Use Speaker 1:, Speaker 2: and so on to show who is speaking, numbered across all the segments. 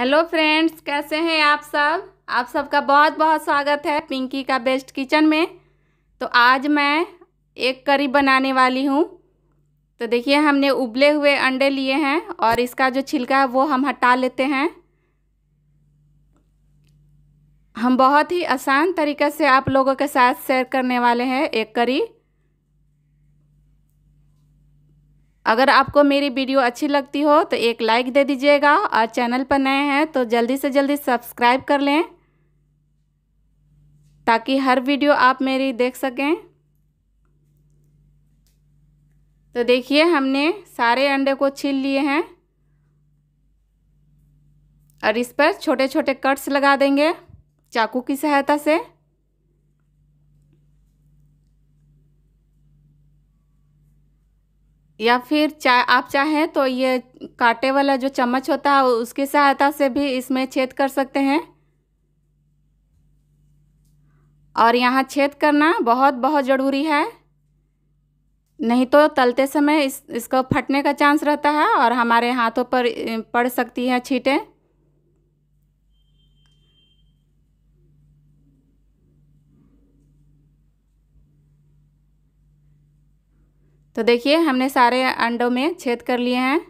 Speaker 1: hello friends कैसे हैं आप सब आप सबका बहुत बहुत स्वागत है पिंकी का बेस्ट किचन में तो आज मैं एक करी बनाने वाली हूँ तो देखिए हमने उबले हुए अंडे लिए हैं और इसका जो छिलका है वो हम हटा लेते हैं हम बहुत ही आसान तरीके से आप लोगों के साथ शेयर करने वाले हैं एक करी अगर आपको मेरी वीडियो अच्छी लगती हो तो एक लाइक दे दीजिएगा और चैनल पर नए हैं तो जल्दी से जल्दी सब्सक्राइब कर लें ताकि हर वीडियो आप मेरी देख सकें तो देखिए हमने सारे अंडे को छील लिए हैं और इस पर छोटे छोटे कट्स लगा देंगे चाकू की सहायता से या फिर चाहे आप चाहें तो ये कांटे वाला जो चम्मच होता है उसकी सहायता से भी इसमें छेद कर सकते हैं और यहाँ छेद करना बहुत बहुत ज़रूरी है नहीं तो तलते समय इस इसको फटने का चांस रहता है और हमारे हाथों पर पड़ सकती है छीटें तो देखिए हमने सारे अंडों में छेद कर लिए हैं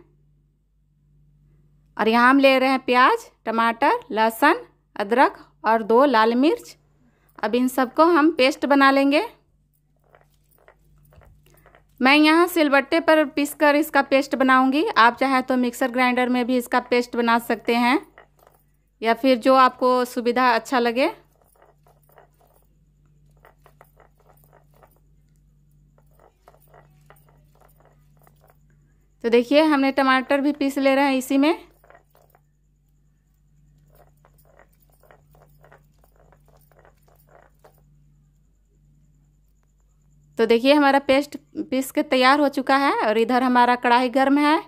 Speaker 1: और यहाँ हम ले रहे हैं प्याज टमाटर लहसुन अदरक और दो लाल मिर्च अब इन सबको हम पेस्ट बना लेंगे मैं यहाँ सिलबट्टे पर पीसकर इसका पेस्ट बनाऊंगी आप चाहे तो मिक्सर ग्राइंडर में भी इसका पेस्ट बना सकते हैं या फिर जो आपको सुविधा अच्छा लगे तो देखिए हमने टमाटर भी पीस ले रहे हैं इसी में तो देखिए हमारा पेस्ट पीस के तैयार हो चुका है और इधर हमारा कढ़ाई गर्म है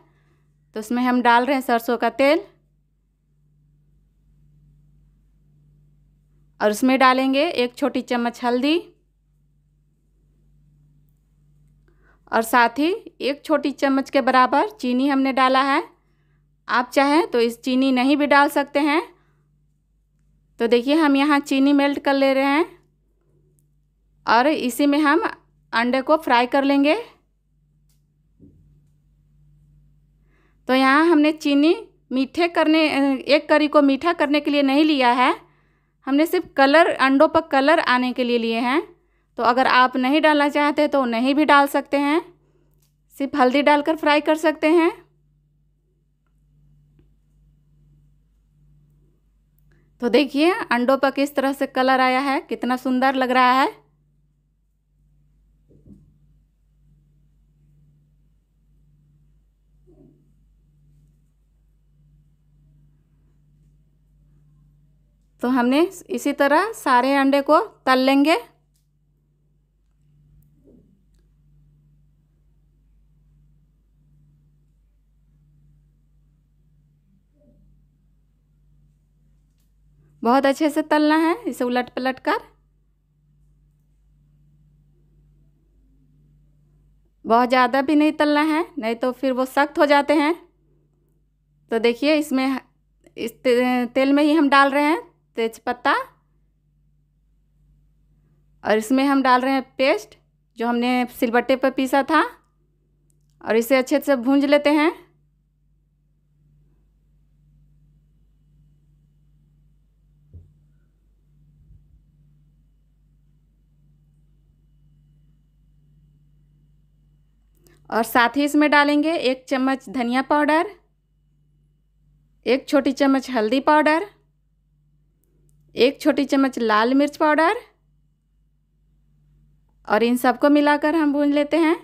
Speaker 1: तो उसमें हम डाल रहे हैं सरसों का तेल और उसमें डालेंगे एक छोटी चम्मच हल्दी और साथ ही एक छोटी चम्मच के बराबर चीनी हमने डाला है आप चाहें तो इस चीनी नहीं भी डाल सकते हैं तो देखिए हम यहाँ चीनी मेल्ट कर ले रहे हैं और इसी में हम अंडे को फ्राई कर लेंगे तो यहाँ हमने चीनी मीठे करने एक करी को मीठा करने के लिए नहीं लिया है हमने सिर्फ कलर अंडों पर कलर आने के लिए लिए हैं तो अगर आप नहीं डालना चाहते तो नहीं भी डाल सकते हैं सिर्फ हल्दी डालकर फ्राई कर सकते हैं तो देखिए अंडों पर किस तरह से कलर आया है कितना सुंदर लग रहा है तो हमने इसी तरह सारे अंडे को तल लेंगे बहुत अच्छे से तलना है इसे उलट पलट कर बहुत ज़्यादा भी नहीं तलना है नहीं तो फिर वो सख्त हो जाते हैं तो देखिए इसमें इस तेल में ही हम डाल रहे हैं तेज़पत्ता और इसमें हम डाल रहे हैं पेस्ट जो हमने सिलबट्टे पर पीसा था और इसे अच्छे से भूंज लेते हैं और साथ ही इसमें डालेंगे एक चम्मच धनिया पाउडर एक छोटी चम्मच हल्दी पाउडर एक छोटी चम्मच लाल मिर्च पाउडर और इन सबको मिलाकर हम भून लेते हैं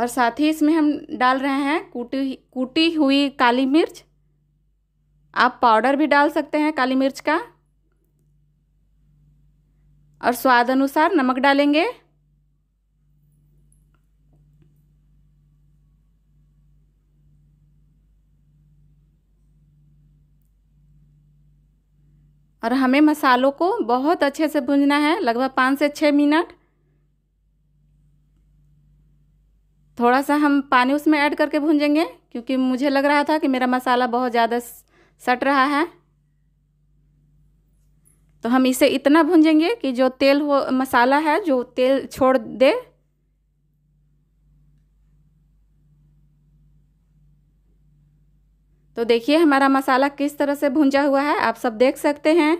Speaker 1: और साथ ही इसमें हम डाल रहे हैं कूटी कूटी हुई काली मिर्च आप पाउडर भी डाल सकते हैं काली मिर्च का और स्वाद अनुसार नमक डालेंगे और हमें मसालों को बहुत अच्छे से भूनना है लगभग पाँच से छः मिनट थोड़ा सा हम पानी उसमें ऐड करके भूंजेंगे क्योंकि मुझे लग रहा था कि मेरा मसाला बहुत ज़्यादा सट रहा है तो हम इसे इतना भूंजेंगे कि जो तेल हो मसाला है जो तेल छोड़ दे तो देखिए हमारा मसाला किस तरह से भूंजा हुआ है आप सब देख सकते हैं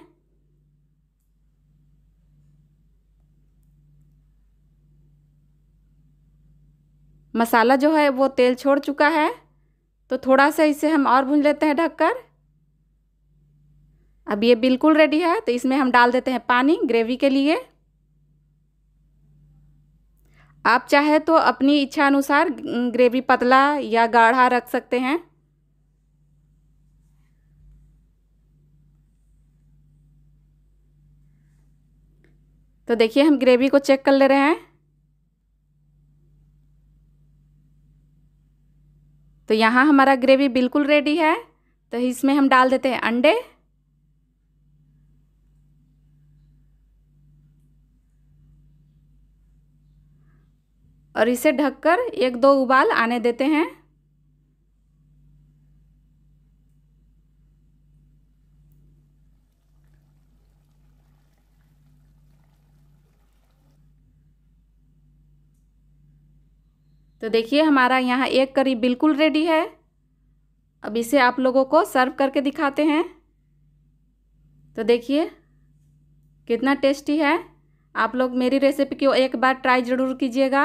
Speaker 1: मसाला जो है वो तेल छोड़ चुका है तो थोड़ा सा इसे हम और भून लेते हैं ढककर अब ये बिल्कुल रेडी है तो इसमें हम डाल देते हैं पानी ग्रेवी के लिए आप चाहे तो अपनी इच्छा अनुसार ग्रेवी पतला या गाढ़ा रख सकते हैं तो देखिए हम ग्रेवी को चेक कर ले रहे हैं तो यहाँ हमारा ग्रेवी बिल्कुल रेडी है तो इसमें हम डाल देते हैं अंडे और इसे ढककर एक दो उबाल आने देते हैं तो देखिए हमारा यहाँ एक करी बिल्कुल रेडी है अब इसे आप लोगों को सर्व करके दिखाते हैं तो देखिए कितना टेस्टी है आप लोग मेरी रेसिपी को एक बार ट्राई ज़रूर कीजिएगा